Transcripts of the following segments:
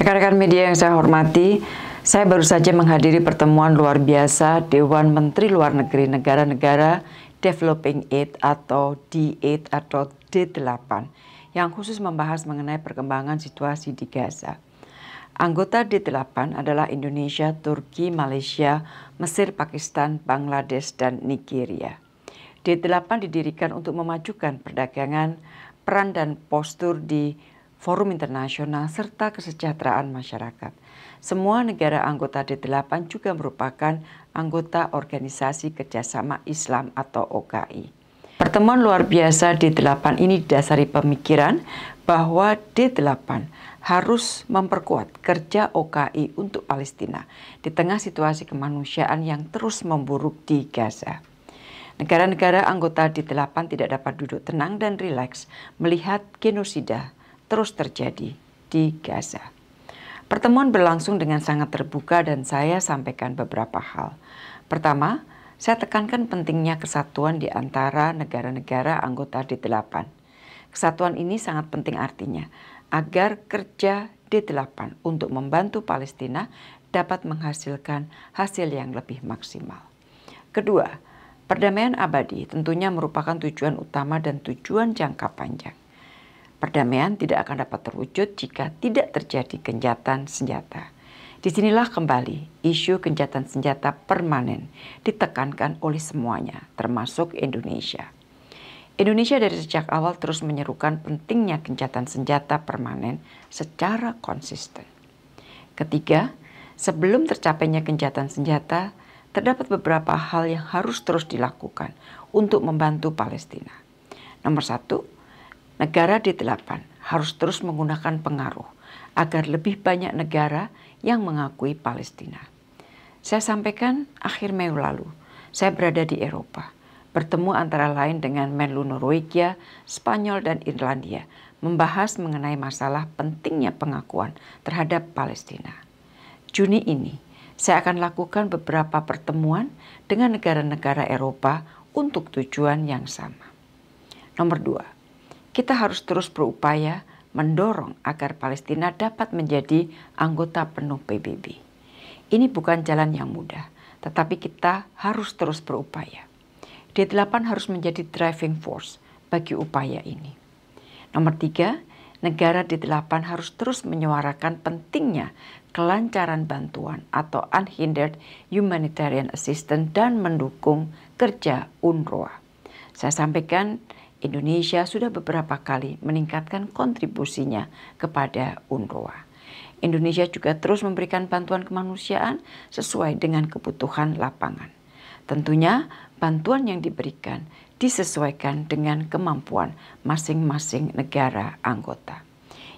Rekan-rekan media yang saya hormati, saya baru saja menghadiri pertemuan luar biasa Dewan Menteri Luar Negeri Negara-Negara Developing Aid atau D8 atau D8 yang khusus membahas mengenai perkembangan situasi di Gaza. Anggota D8 adalah Indonesia, Turki, Malaysia, Mesir, Pakistan, Bangladesh, dan Nigeria. D8 didirikan untuk memajukan perdagangan, peran dan postur di forum internasional, serta kesejahteraan masyarakat. Semua negara anggota D8 juga merupakan anggota Organisasi Kerjasama Islam atau OKI. Pertemuan luar biasa D8 ini didasari pemikiran bahwa D8 harus memperkuat kerja OKI untuk Palestina di tengah situasi kemanusiaan yang terus memburuk di Gaza. Negara-negara anggota D8 tidak dapat duduk tenang dan rileks melihat genosida terus terjadi di Gaza. Pertemuan berlangsung dengan sangat terbuka dan saya sampaikan beberapa hal. Pertama, saya tekankan pentingnya kesatuan di antara negara-negara anggota D8. Kesatuan ini sangat penting artinya agar kerja D8 untuk membantu Palestina dapat menghasilkan hasil yang lebih maksimal. Kedua, perdamaian abadi tentunya merupakan tujuan utama dan tujuan jangka panjang. Perdamaian tidak akan dapat terwujud jika tidak terjadi kencatan senjata. Disinilah kembali isu kencatan senjata permanen ditekankan oleh semuanya, termasuk Indonesia. Indonesia dari sejak awal terus menyerukan pentingnya kencatan senjata permanen secara konsisten. Ketiga, sebelum tercapainya kencatan senjata, terdapat beberapa hal yang harus terus dilakukan untuk membantu Palestina. Nomor satu, Negara D8 harus terus menggunakan pengaruh agar lebih banyak negara yang mengakui Palestina. Saya sampaikan akhir Mei lalu, saya berada di Eropa, bertemu antara lain dengan Menlu Norwegia, Spanyol, dan Irlandia, membahas mengenai masalah pentingnya pengakuan terhadap Palestina. Juni ini, saya akan lakukan beberapa pertemuan dengan negara-negara Eropa untuk tujuan yang sama. Nomor dua, kita harus terus berupaya mendorong agar Palestina dapat menjadi anggota penuh PBB. Ini bukan jalan yang mudah, tetapi kita harus terus berupaya. D8 harus menjadi driving force bagi upaya ini. Nomor tiga, negara D8 harus terus menyuarakan pentingnya kelancaran bantuan atau unhindered humanitarian assistance dan mendukung kerja UNRWA. Saya sampaikan Indonesia sudah beberapa kali meningkatkan kontribusinya kepada UNRWA. Indonesia juga terus memberikan bantuan kemanusiaan sesuai dengan kebutuhan lapangan. Tentunya bantuan yang diberikan disesuaikan dengan kemampuan masing-masing negara anggota.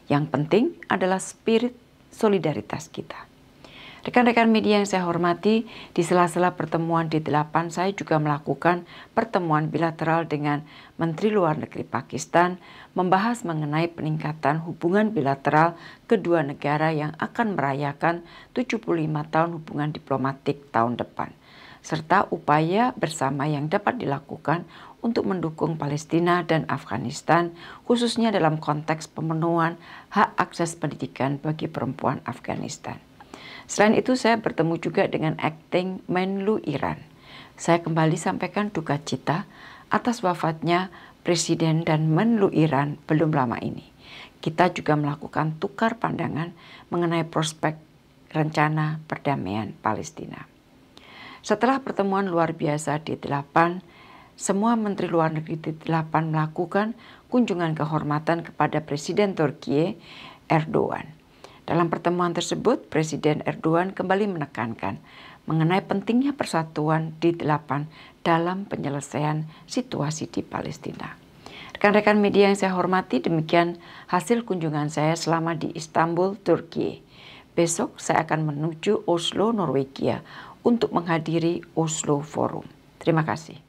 Yang penting adalah spirit solidaritas kita Rekan-rekan media yang saya hormati, di sela-sela pertemuan di 8 saya juga melakukan pertemuan bilateral dengan Menteri Luar Negeri Pakistan membahas mengenai peningkatan hubungan bilateral kedua negara yang akan merayakan 75 tahun hubungan diplomatik tahun depan serta upaya bersama yang dapat dilakukan untuk mendukung Palestina dan Afghanistan, khususnya dalam konteks pemenuhan hak akses pendidikan bagi perempuan Afghanistan. Selain itu, saya bertemu juga dengan acting Menlu Iran. Saya kembali sampaikan duka cita atas wafatnya Presiden dan Menlu Iran belum lama ini. Kita juga melakukan tukar pandangan mengenai prospek rencana perdamaian Palestina. Setelah pertemuan luar biasa di 8, semua Menteri Luar Negeri di 8 melakukan kunjungan kehormatan kepada Presiden Turki Erdogan. Dalam pertemuan tersebut, Presiden Erdogan kembali menekankan mengenai pentingnya persatuan di delapan dalam penyelesaian situasi di Palestina. Rekan-rekan media yang saya hormati, demikian hasil kunjungan saya selama di Istanbul, Turki. Besok saya akan menuju Oslo, Norwegia untuk menghadiri Oslo Forum. Terima kasih.